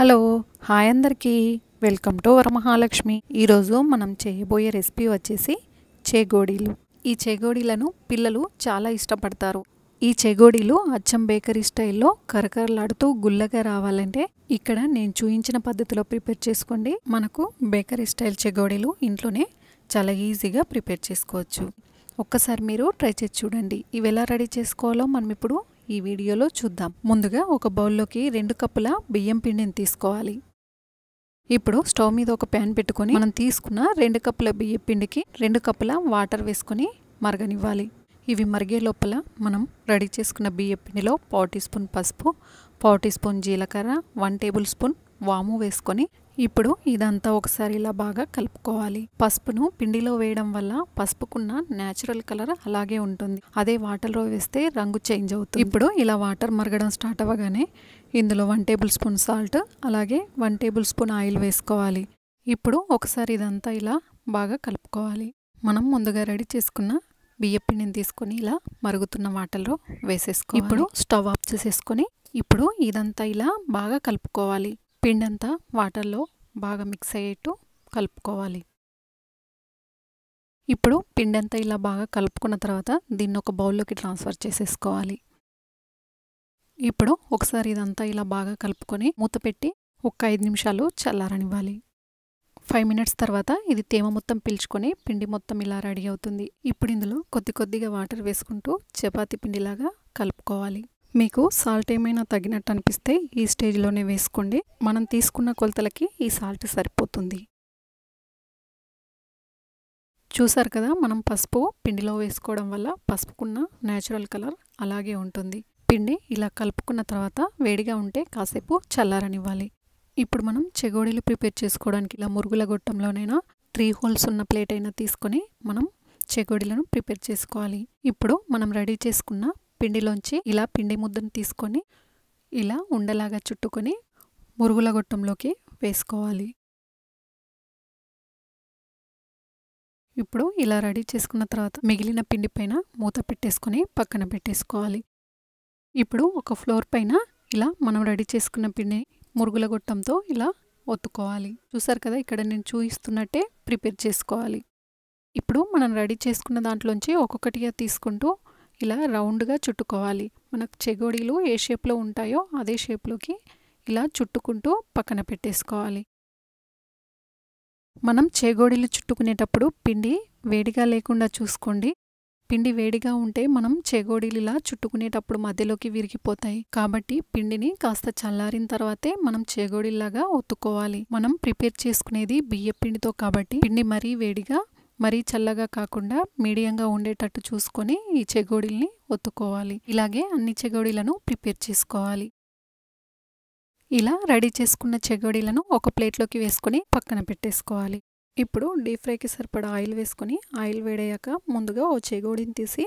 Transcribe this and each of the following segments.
hello hi అందరికీ welcome to Varamahalakshmi ఈరోజు మనం చేయబోయే రెసిపీ వచ్చేసి చేగోడీలు ఈ చేగోడీలను పిల్లలు చాలా ఇష్టపడతారు ఈ చెగోడీలు అచ్చం బేకరీ స్టైల్లో కరకరలాడుతూ గుల్లగా రావాలంటే ఇక్కడ నేను చూపించిన పద్ధతిలో ప్రిపేర్ చేసుకోండి మనకు బేకరీ స్టైల్ చెగోడీలు ఇంట్లోనే చాలా ఈజీగా ప్రిపేర్ చేసుకోవచ్చు ఒక్కసారి మీరు ట్రై చేసి చూడండి ఇవి ఎలా రెడీ చేసుకోవాలో మనం ఇప్పుడు ఈ వీడియోలో చూద్దాం ముందుగా ఒక బౌల్లోకి రెండు కప్పుల బియ్యం పిండిని తీసుకోవాలి ఇప్పుడు స్టవ్ మీద ఒక ప్యాన్ పెట్టుకొని మనం తీసుకున్న రెండు కప్పుల బియ్యం పిండికి రెండు కప్పుల వాటర్ వేసుకొని మరగనివ్వాలి ఇవి మరిగే లోపల మనం రెడీ చేసుకున్న బియ్యం పిండిలో పావు టీ స్పూన్ పసుపు పావు టీ స్పూన్ జీలకర్ర వన్ టేబుల్ స్పూన్ వాము వేసుకొని ఇప్పుడు ఇదంతా ఒకసారి ఇలా బాగా కలుపుకోవాలి పసుపును పిండిలో వేయడం వల్ల పసుపుకున్న న్యాచురల్ కలర్ అలాగే ఉంటుంది అదే వాటర్లో వేస్తే రంగు చేంజ్ అవుతుంది ఇప్పుడు ఇలా వాటర్ మరగడం స్టార్ట్ అవ్వగానే ఇందులో వన్ టేబుల్ స్పూన్ సాల్ట్ అలాగే వన్ టేబుల్ స్పూన్ ఆయిల్ వేసుకోవాలి ఇప్పుడు ఒకసారి ఇదంతా ఇలా బాగా కలుపుకోవాలి మనం ముందుగా రెడీ చేసుకున్న బియ్యపిండిని తీసుకొని ఇలా మరుగుతున్న వాటర్లో వేసేసుకో ఇప్పుడు స్టవ్ ఆఫ్ చేసేసుకొని ఇప్పుడు ఇదంతా ఇలా బాగా కలుపుకోవాలి పిండంతా వాటర్లో బాగా మిక్స్ అయ్యేట్టు కలుపుకోవాలి ఇప్పుడు పిండంతా ఇలా బాగా కలుపుకున్న తర్వాత దీన్ని ఒక బౌల్లోకి ట్రాన్స్ఫర్ చేసేసుకోవాలి ఇప్పుడు ఒకసారి ఇదంతా ఇలా బాగా కలుపుకొని మూత పెట్టి ఒక ఐదు నిమిషాలు చల్లారనివ్వాలి ఫైవ్ మినిట్స్ తర్వాత ఇది తేమ మొత్తం పీల్చుకొని పిండి మొత్తం ఇలా రెడీ అవుతుంది ఇప్పుడు ఇందులో కొద్ది కొద్దిగా వాటర్ వేసుకుంటూ చపాతీ పిండిలాగా కలుపుకోవాలి మీకు సాల్ట్ ఏమైనా తగినట్టు అనిపిస్తే ఈ స్టేజ్లోనే వేసుకోండి మనం తీసుకున్న కొలతలకి ఈ సాల్ట్ సరిపోతుంది చూసారు కదా మనం పసుపు పిండిలో వేసుకోవడం వల్ల పసుపుకున్న న్యాచురల్ కలర్ అలాగే ఉంటుంది పిండి ఇలా కలుపుకున్న తర్వాత వేడిగా ఉంటే కాసేపు చల్లారనివ్వాలి ఇప్పుడు మనం చెగోడీలు ప్రిపేర్ చేసుకోవడానికి ఇలా మురుగుల గొట్టంలోనైనా త్రీ హోల్స్ ఉన్న ప్లేట్ అయినా తీసుకొని మనం చెగోడీలను ప్రిపేర్ చేసుకోవాలి ఇప్పుడు మనం రెడీ చేసుకున్న పిండిలోంచి ఇలా పిండి ముద్దను తీసుకొని ఇలా ఉండలాగా చుట్టుకొని మురుగుల గొట్టంలోకి వేసుకోవాలి ఇప్పుడు ఇలా రెడీ చేసుకున్న తర్వాత మిగిలిన పిండి పైన మూత పెట్టేసుకొని పక్కన పెట్టేసుకోవాలి ఇప్పుడు ఒక ఫ్లోర్ పైన ఇలా మనం రెడీ చేసుకున్న పిండి మురుగుల గొట్టంతో ఇలా ఒత్తుకోవాలి చూసారు కదా ఇక్కడ నేను చూపిస్తున్నట్టే ప్రిపేర్ చేసుకోవాలి ఇప్పుడు మనం రెడీ చేసుకున్న దాంట్లోంచి ఒక్కొక్కటిగా తీసుకుంటూ ఇలా రౌండ్గా చుట్టుకోవాలి మనకు చెగోడీలు ఏ షేప్లో ఉంటాయో అదే షేప్లోకి ఇలా చుట్టుకుంటూ పక్కన పెట్టేసుకోవాలి మనం చేగోడీలు చుట్టుకునేటప్పుడు పిండి వేడిగా లేకుండా చూసుకోండి పిండి వేడిగా ఉంటే మనం చేగోడీలు ఇలా చుట్టుకునేటప్పుడు మధ్యలోకి విరిగిపోతాయి కాబట్టి పిండిని కాస్త చల్లారిన తర్వాతే మనం చేగోడీలాగా ఒత్తుకోవాలి మనం ప్రిపేర్ చేసుకునేది బియ్య పిండితో కాబట్టి పిండి మరీ వేడిగా మరీ చల్లగా కాకుండా మీడియంగా ఉండేటట్టు చూసుకొని ఈ చెగోడీల్ని ఒత్తుకోవాలి ఇలాగే అన్ని చెగోడీలను ప్రిపేర్ చేసుకోవాలి ఇలా రెడీ చేసుకున్న చెగోడీలను ఒక ప్లేట్లోకి వేసుకొని పక్కన పెట్టేసుకోవాలి ఇప్పుడు డీప్ ఫ్రైకి సరిపడా ఆయిల్ వేసుకొని ఆయిల్ వేడయ్యాక ముందుగా ఓ చెగోడిని తీసి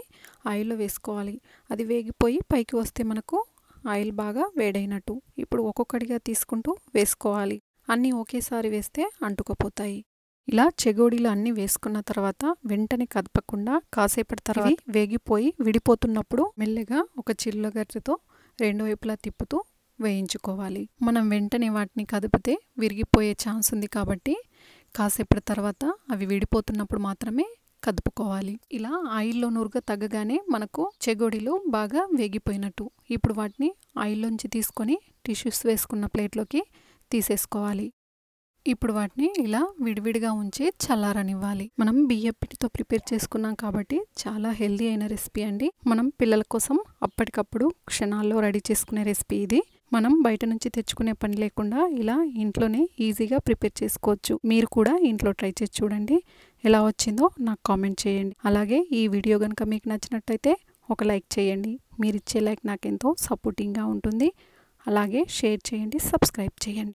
ఆయిల్లో వేసుకోవాలి అది వేగిపోయి పైకి వస్తే మనకు ఆయిల్ బాగా వేడైనట్టు ఇప్పుడు ఒక్కొక్కటిగా తీసుకుంటూ వేసుకోవాలి అన్నీ ఒకేసారి వేస్తే అంటుకుపోతాయి ఇలా చెగోడీలు అన్నీ వేసుకున్న తర్వాత వెంటనే కదపకుండా కాసేపటి తర్వాత వేగిపోయి విడిపోతున్నప్పుడు మెల్లగా ఒక చిల్లగట్టెతో రెండు వైపులా తిప్పుతూ వేయించుకోవాలి మనం వెంటనే వాటిని కదిపితే విరిగిపోయే ఛాన్స్ ఉంది కాబట్టి కాసేపటి తర్వాత అవి విడిపోతున్నప్పుడు మాత్రమే కదుపుకోవాలి ఇలా ఆయిల్లో నూరుగ తగ్గగానే మనకు చెగోడీలు బాగా వేగిపోయినట్టు ఇప్పుడు వాటిని ఆయిల్లోంచి తీసుకొని టిష్యూస్ వేసుకున్న ప్లేట్లోకి తీసేసుకోవాలి ఇప్పుడు వాటిని ఇలా విడివిడిగా ఉంచి చల్లారనివ్వాలి మనం బియ్యప్పిటితో ప్రిపేర్ చేసుకున్నాం కాబట్టి చాలా హెల్దీ అయిన రెసిపీ అండి మనం పిల్లల కోసం అప్పటికప్పుడు క్షణాల్లో రెడీ చేసుకునే రెసిపీ ఇది మనం బయట నుంచి తెచ్చుకునే పని లేకుండా ఇలా ఇంట్లోనే ఈజీగా ప్రిపేర్ చేసుకోవచ్చు మీరు కూడా ఇంట్లో ట్రై చేసి చూడండి ఎలా వచ్చిందో నాకు కామెంట్ చేయండి అలాగే ఈ వీడియో కనుక మీకు నచ్చినట్టయితే ఒక లైక్ చేయండి మీరు ఇచ్చే లైక్ ఎంతో సపోర్టింగ్గా ఉంటుంది అలాగే షేర్ చేయండి సబ్స్క్రైబ్ చేయండి